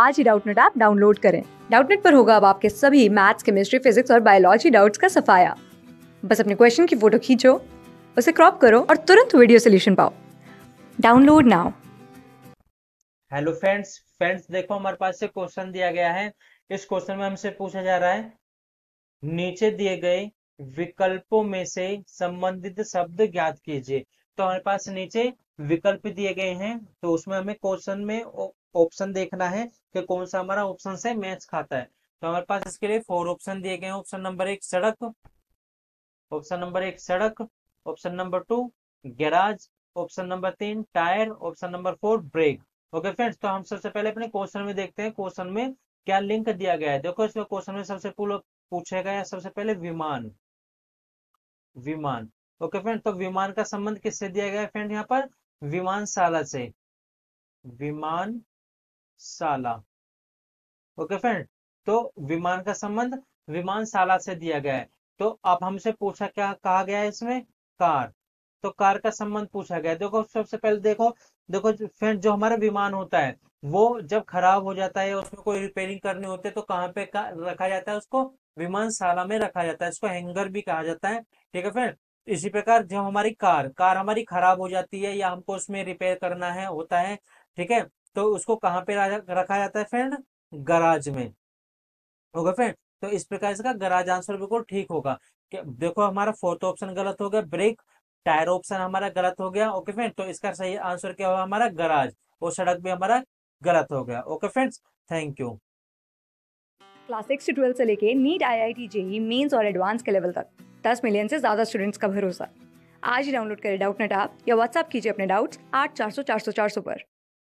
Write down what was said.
आज ही Doubtnut app download करें डाउटनेट पर होगा अब आपके सभी मैथ्स केमिस्ट्री फिजिक्स और बायोलॉजी डाउट्स का सफाया बस अपने क्वेश्चन की फोटो खींचो उसे क्रॉप करो और तुरंत वीडियो सोल्यूशन पाओ download now hello friends friends देखो हमारे पास से क्वेश्चन दिया गया है इस क्वेश्चन में हमसे पूछा जा रहा है नीचे दिए गए विकल्पों में से संबंधित शब्द ज्ञात कीजिए तो हमारे पास नीचे विकल्प दिए गए हैं तो उसमें हमें क्वेश्चन में ऑप्शन देखना है कि कौन सा हमारा ऑप्शन से मैच खाता है तो हमारे पास इसके लिए फोर ऑप्शन दिए गए हैं ऑप्शन नंबर एक सड़क ऑप्शन नंबर एक सड़क option number two garage option number तीन tyre option number four brake okay friends तो हम सबसे पहले अपने क्वेश्चन में देखते हैं क्वेश्चन में क्या लिंक दिया गया है देखो इसमें क्वेश्चन में सबसे पूछा गया सबसे पहले विमान विमान ओके फ्रेंड तो विमान का संबंध किससे दिया गया है फ्रेंड यहाँ पर विमानशाला से विमान साला ओके फ्रेंड तो विमान का संबंध विमान साला से दिया गया है तो अब हमसे पूछा क्या कहा गया है इसमें कार तो कार का संबंध पूछा गया देखो सबसे पहले देखो देखो फ्रेंड जो हमारा विमान होता है वो जब खराब हो जाता है उसमें कोई रिपेयरिंग करनी होती है तो कहाँ पे का रखा जाता है उसको विमानशाला में रखा जाता है इसको हैंगर भी कहा जाता है ठीक है फ्रेंड इसी प्रकार जब हमारी कार कार हमारी खराब हो जाती है या हमको उसमें रिपेयर करना है होता है ठीक है तो उसको कहाँ पे रखा जाता है फ्रेंड गराज में होगा फ्रेंड तो इस प्रकार इसका गराज आंसर बिल्कुल ठीक होगा देखो हमारा फोर्थ ऑप्शन गलत हो गया ब्रेक टायर ऑप्शन हमारा गलत हो गया ओके फ्रेंड तो इसका सही आंसर क्या होगा हमारा गराज और सड़क भी हमारा गलत हो गया okay friends thank you class six से ट्वेल्थ से लेके NEET I I T JEE mains और एडवांस के लेवल तक दस मिलियन से ज़्यादा स्टूडेंट्स का भरोसा आज ही डाउनलोड करें डाउट नेट आप या व्हाट्सअप कीजिए अपने डाउट्स आठ चार सौ चार सौ चार सौ पर